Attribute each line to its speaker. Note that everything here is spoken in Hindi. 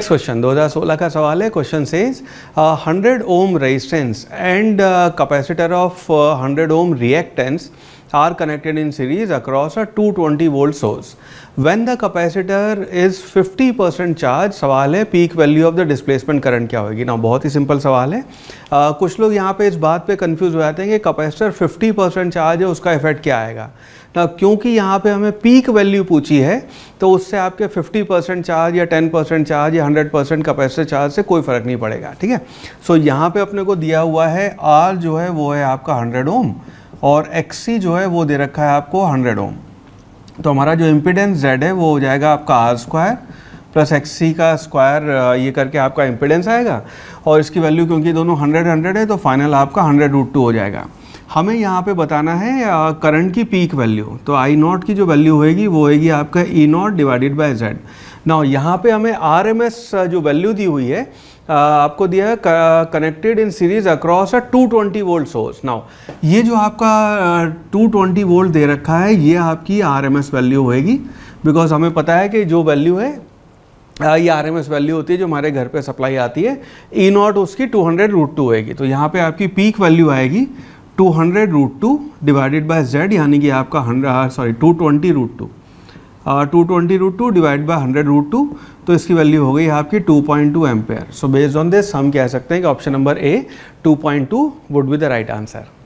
Speaker 1: नेक्स्ट क्वेश्चन 2016 का सवाल है question says 100 ohm resistance and capacitor of 100 ohm reactance are connected in series across a 220 volt source. When the capacitor is 50% charged, सवाल है peak value of the displacement current क्या होगी ना बहुत ही simple सवाल है uh, कुछ लोग यहाँ पे इस बात पे confuse हो जाते हैं कि capacitor 50% charge है उसका effect क्या आएगा ना क्योंकि यहाँ पे हमें पीक वैल्यू पूछी है तो उससे आपके 50 परसेंट चार्ज या 10 परसेंट चार्ज या 100 परसेंट कैपेसिटर चार्ज से कोई फ़र्क नहीं पड़ेगा ठीक है सो so, यहाँ पे अपने को दिया हुआ है आर जो है वो है आपका 100 ओम और एक्सी जो है वो दे रखा है आपको हंड्रेड ओम तो हमारा जो इम्पिडेंस जेड है वो हो जाएगा आपका आर स्क्वायर प्लस एक्सी का स्क्वायर ये करके आपका इम्पिडेंस आएगा और इसकी वैल्यू क्योंकि दोनों हंड्रेड हंड्रेड है तो फाइनल आपका हंड्रेड रूट टू हो जाएगा हमें यहाँ पे बताना है करंट की पीक वैल्यू तो आई नॉट की जो वैल्यू होएगी वो होएगी आपका E naught divided by Z ना यहाँ पे हमें आर एम एस जो वैल्यू दी हुई है आपको दिया है connected in series across a 220 volt source now ये जो आपका 220 वोल्ट दे रखा है ये आपकी आर एम एस वैल्यू होएगी बिकॉज हमें पता है कि जो वैल्यू है ये आर एम एस वैल्यू होती है जो हमारे घर पर सप्लाई आती है ई e नॉट उसकी टू हंड्रेड रूट टू होएगी तो यहाँ पे आपकी पीक वैल्यू आएगी two hundred root two divided by Z यानी कि आपका हंड्रेड सॉरी हाँ, two twenty root two two twenty root two divide by hundred root two तो इसकी वैल्यू हो गई आपकी two point two ampere so based on this हम कह सकते हैं कि option number A two point to would be the right answer